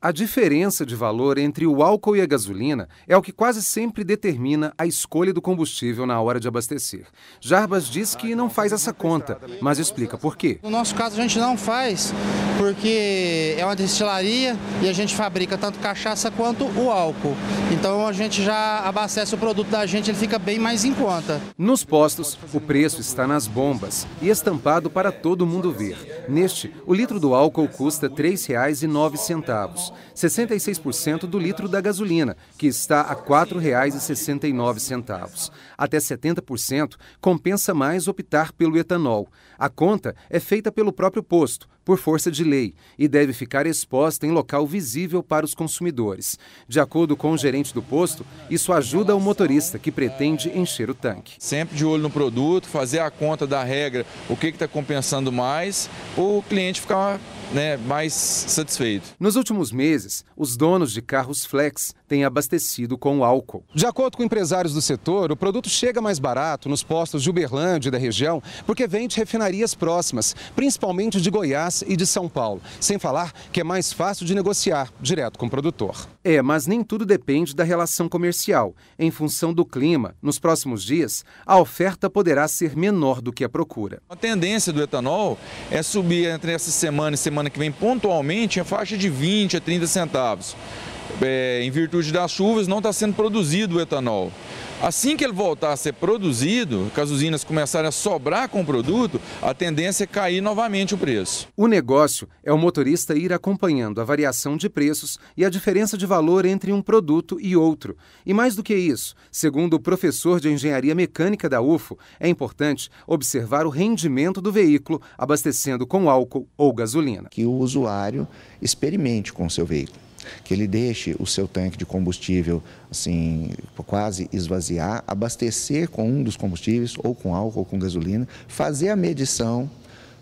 A diferença de valor entre o álcool e a gasolina é o que quase sempre determina a escolha do combustível na hora de abastecer. Jarbas diz que não faz essa conta, mas explica por quê. No nosso caso, a gente não faz porque é uma destilaria e a gente fabrica tanto cachaça quanto o álcool. Então a gente já abastece o produto da gente, ele fica bem mais em conta. Nos postos, o preço está nas bombas e estampado para todo mundo ver. Neste, o litro do álcool custa R$ 3,09. 66% do litro da gasolina, que está a R$ 4,69. Até 70% compensa mais optar pelo etanol. A conta é feita pelo próprio posto, por força de lei e deve ficar exposta em local visível para os consumidores. De acordo com o gerente do posto, isso ajuda o motorista que pretende encher o tanque. Sempre de olho no produto, fazer a conta da regra, o que está compensando mais, o cliente ficar né, mais satisfeito. Nos últimos meses, os donos de carros flex têm abastecido com álcool. De acordo com empresários do setor, o produto chega mais barato nos postos de Uberlândia e da região porque vem de refinarias próximas, principalmente de Goiás e de São Paulo. Sem falar que é mais fácil de negociar direto com o produtor. É, mas nem tudo depende da relação comercial. Em função do clima, nos próximos dias, a oferta poderá ser menor do que a procura. A tendência do etanol é subir entre essa semana e semana que vem pontualmente a faixa de 20 a 30 centavos. É, em virtude das chuvas, não está sendo produzido o etanol. Assim que ele voltar a ser produzido, que as usinas começarem a sobrar com o produto, a tendência é cair novamente o preço. O negócio é o motorista ir acompanhando a variação de preços e a diferença de valor entre um produto e outro. E mais do que isso, segundo o professor de engenharia mecânica da UFO, é importante observar o rendimento do veículo abastecendo com álcool ou gasolina. Que o usuário experimente com o seu veículo que ele deixe o seu tanque de combustível assim quase esvaziar, abastecer com um dos combustíveis ou com álcool ou com gasolina, fazer a medição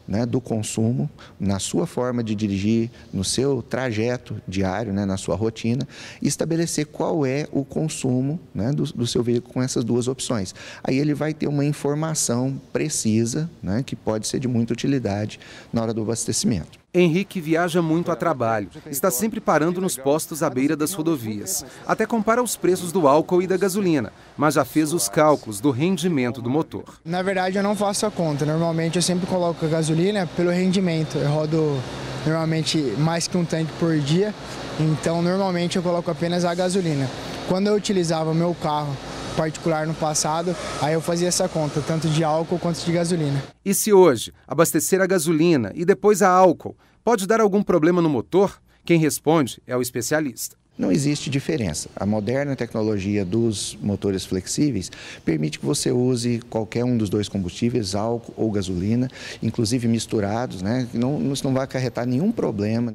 né, do consumo na sua forma de dirigir, no seu trajeto diário, né, na sua rotina, e estabelecer qual é o consumo né, do, do, seu veículo com essas duas opções. Aí ele vai ter uma informação precisa, né, que pode ser de muita utilidade na hora do abastecimento. Henrique viaja muito a trabalho, está sempre parando nos postos à beira das rodovias. Até compara os preços do álcool e da gasolina, mas já fez os cálculos do rendimento do motor. Na verdade, eu não faço a conta. Normalmente, eu sempre coloco a gasolina gasolina né, pelo rendimento. Eu rodo normalmente mais que um tanque por dia, então normalmente eu coloco apenas a gasolina. Quando eu utilizava meu carro particular no passado, aí eu fazia essa conta, tanto de álcool quanto de gasolina. E se hoje abastecer a gasolina e depois a álcool pode dar algum problema no motor? Quem responde é o especialista. Não existe diferença. A moderna tecnologia dos motores flexíveis permite que você use qualquer um dos dois combustíveis, álcool ou gasolina, inclusive misturados, né? Não, isso não vai acarretar nenhum problema.